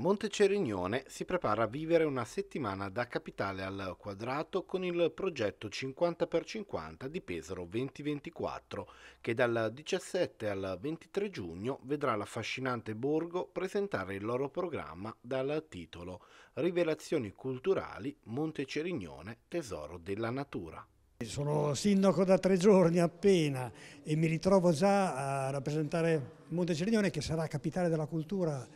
Montecerignone si prepara a vivere una settimana da capitale al quadrato con il progetto 50x50 di Pesaro 2024 che dal 17 al 23 giugno vedrà l'affascinante borgo presentare il loro programma dal titolo Rivelazioni culturali Montecerignone tesoro della natura. Sono sindaco da tre giorni appena e mi ritrovo già a rappresentare Montecerignone che sarà capitale della cultura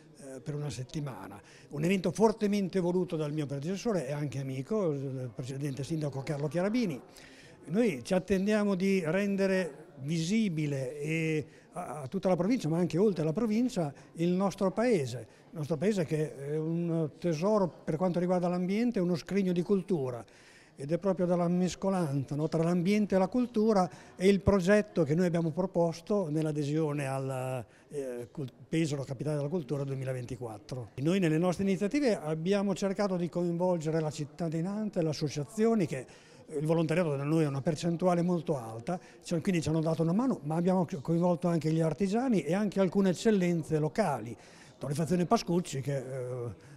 per una settimana. Un evento fortemente voluto dal mio predecessore e anche amico, il precedente sindaco Carlo Chiarabini. Noi ci attendiamo di rendere visibile a tutta la provincia, ma anche oltre la provincia, il nostro paese. Il nostro paese che è un tesoro per quanto riguarda l'ambiente, uno scrigno di cultura ed è proprio dalla mescolanza no, tra l'ambiente e la cultura e il progetto che noi abbiamo proposto nell'adesione al eh, Pesaro Capitale della Cultura 2024. Noi nelle nostre iniziative abbiamo cercato di coinvolgere la cittadinanza e le associazioni che eh, il volontariato da noi è una percentuale molto alta, quindi ci hanno dato una mano, ma abbiamo coinvolto anche gli artigiani e anche alcune eccellenze locali. Torrefazione Pascucci, che è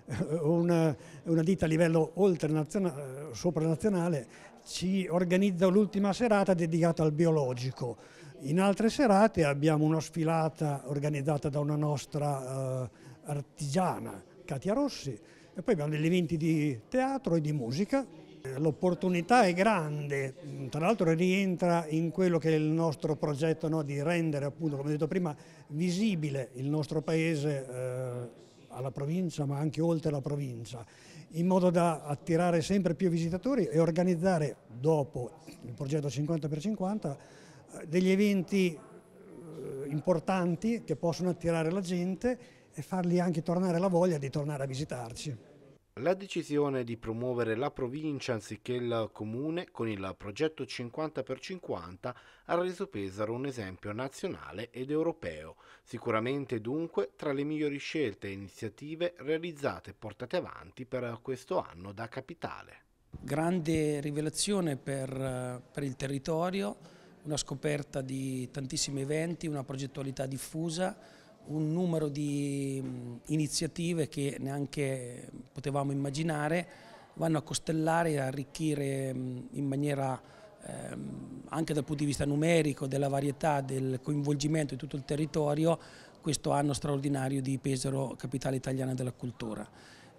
eh, eh, una, una ditta a livello eh, sopranazionale, ci organizza l'ultima serata dedicata al biologico. In altre serate abbiamo una sfilata organizzata da una nostra artigiana, Katia Rossi, e poi abbiamo degli eventi di teatro e di musica L'opportunità è grande, tra l'altro rientra in quello che è il nostro progetto no, di rendere, appunto, come detto prima, visibile il nostro paese eh, alla provincia ma anche oltre la provincia, in modo da attirare sempre più visitatori e organizzare dopo il progetto 50x50 eh, degli eventi eh, importanti che possono attirare la gente e fargli anche tornare la voglia di tornare a visitarci. La decisione di promuovere la provincia anziché il comune con il progetto 50 per 50 ha reso Pesaro un esempio nazionale ed europeo, sicuramente dunque tra le migliori scelte e iniziative realizzate e portate avanti per questo anno da capitale. Grande rivelazione per, per il territorio, una scoperta di tantissimi eventi, una progettualità diffusa, un numero di mm, iniziative che neanche potevamo immaginare, vanno a costellare e arricchire mm, in maniera ehm, anche dal punto di vista numerico, della varietà, del coinvolgimento di tutto il territorio, questo anno straordinario di Pesaro, capitale italiana della cultura.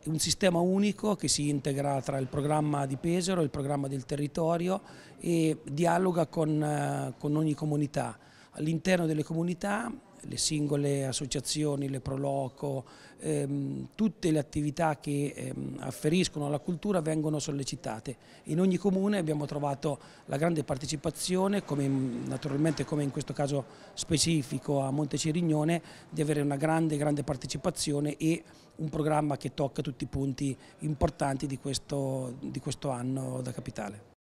È un sistema unico che si integra tra il programma di Pesaro e il programma del territorio e dialoga con, eh, con ogni comunità. All'interno delle comunità le singole associazioni, le proloco, ehm, tutte le attività che ehm, afferiscono alla cultura vengono sollecitate. In ogni comune abbiamo trovato la grande partecipazione, come, naturalmente come in questo caso specifico a Monte Cirignone, di avere una grande, grande partecipazione e un programma che tocca tutti i punti importanti di questo, di questo anno da capitale.